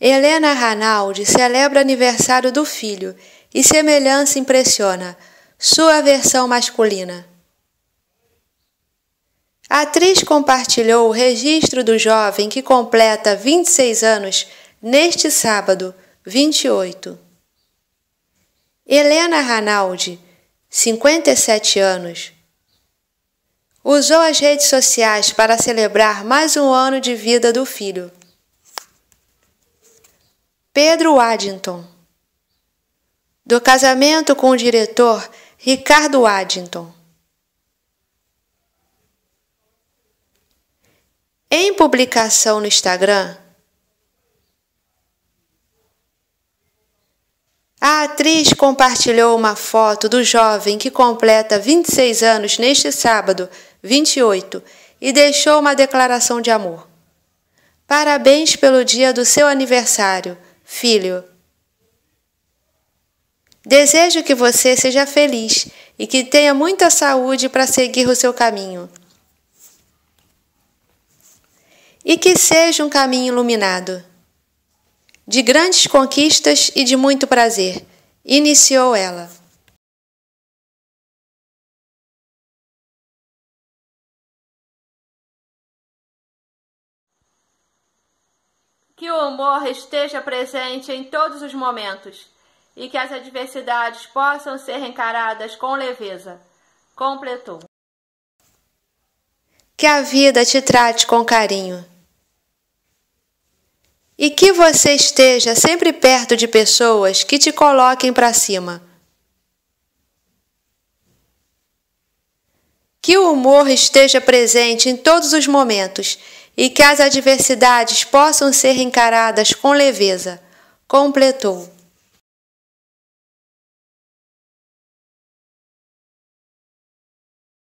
Helena Ranaldi celebra aniversário do filho e semelhança impressiona. Sua versão masculina. A atriz compartilhou o registro do jovem que completa 26 anos neste sábado, 28. Helena Ranaldi, 57 anos, usou as redes sociais para celebrar mais um ano de vida do filho. Pedro Addington. Do casamento com o diretor Ricardo Addington. Em publicação no Instagram, a atriz compartilhou uma foto do jovem que completa 26 anos neste sábado, 28, e deixou uma declaração de amor. Parabéns pelo dia do seu aniversário. Filho, desejo que você seja feliz e que tenha muita saúde para seguir o seu caminho. E que seja um caminho iluminado, de grandes conquistas e de muito prazer. Iniciou ela. que o humor esteja presente em todos os momentos e que as adversidades possam ser encaradas com leveza. Completou. Que a vida te trate com carinho. E que você esteja sempre perto de pessoas que te coloquem para cima. Que o humor esteja presente em todos os momentos e que as adversidades possam ser encaradas com leveza. Completou.